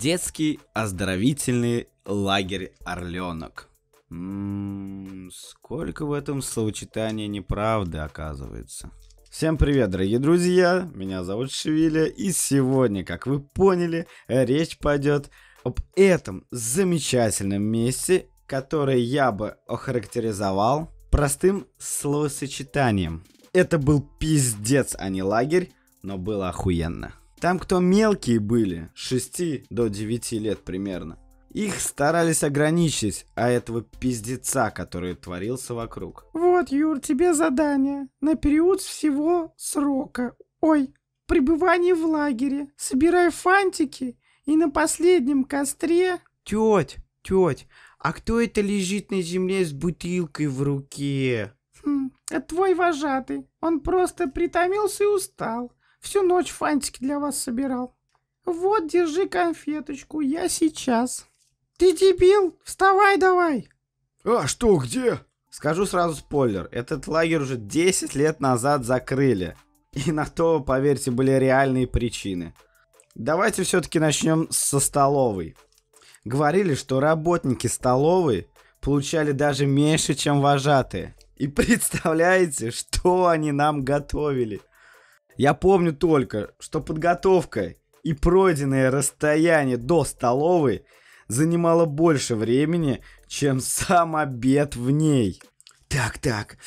Детский оздоровительный лагерь «Орленок». Ммм, сколько в этом словочитании неправды оказывается. Всем привет, дорогие друзья, меня зовут Шевиля, и сегодня, как вы поняли, речь пойдет об этом замечательном месте, которое я бы охарактеризовал простым словосочетанием. Это был пиздец, а не лагерь, но было охуенно. Там кто мелкие были, с 6 до 9 лет примерно, их старались ограничить, а этого пиздеца, который творился вокруг. Вот, Юр, тебе задание. На период всего срока. Ой, пребывание в лагере. Собирай фантики и на последнем костре... Теть, теть, а кто это лежит на земле с бутылкой в руке? Хм, это твой вожатый. Он просто притомился и устал. Всю ночь фантики для вас собирал. Вот, держи конфеточку, я сейчас. Ты дебил, вставай давай. А что, где? Скажу сразу спойлер, этот лагерь уже 10 лет назад закрыли. И на то, поверьте, были реальные причины. Давайте все-таки начнем со столовой. Говорили, что работники столовой получали даже меньше, чем вожатые. И представляете, что они нам готовили? Я помню только, что подготовка и пройденное расстояние до столовой занимало больше времени, чем сам обед в ней. Так-так,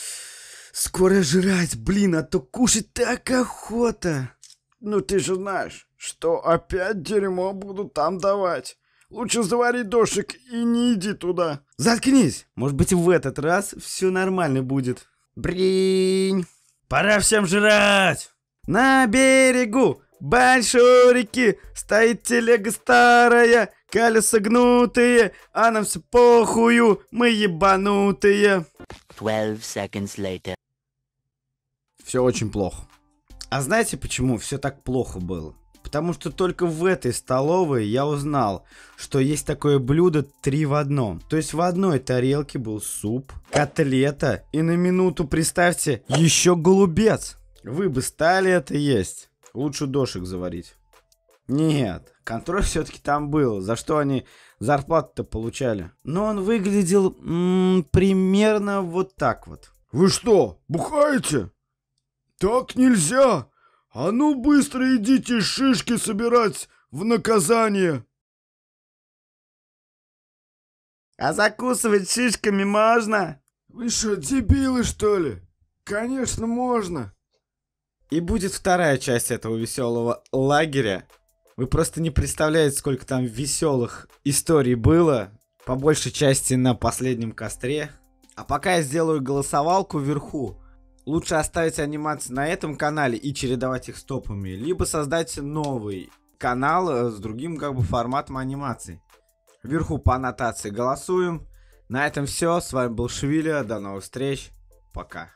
скоро жрать, блин, а то кушать так охота. Ну ты же знаешь, что опять дерьмо буду там давать. Лучше завари дошик и не иди туда. Заткнись. Может быть, в этот раз все нормально будет. Бринь. Пора всем жрать. На берегу большой реки стоит телега старая, колеса гнутые, а нам все похую, мы ебанутые. 12 seconds later. Все очень плохо. А знаете почему все так плохо было? Потому что только в этой столовой я узнал, что есть такое блюдо три в одном. То есть в одной тарелке был суп, котлета и на минуту, представьте, еще голубец. Вы бы стали это есть. Лучше дошек заварить. Нет, контроль все-таки там был. За что они зарплату-то получали? Но он выглядел м -м, примерно вот так вот. Вы что, бухаете? Так нельзя! А ну быстро идите шишки собирать в наказание! А закусывать шишками можно? Вы что, дебилы что ли? Конечно, можно. И будет вторая часть этого веселого лагеря. Вы просто не представляете, сколько там веселых историй было. По большей части на последнем костре. А пока я сделаю голосовалку вверху. Лучше оставить анимации на этом канале и чередовать их стопами, Либо создать новый канал э, с другим как бы форматом анимации. Вверху по аннотации голосуем. На этом все. С вами был Швиля. До новых встреч. Пока.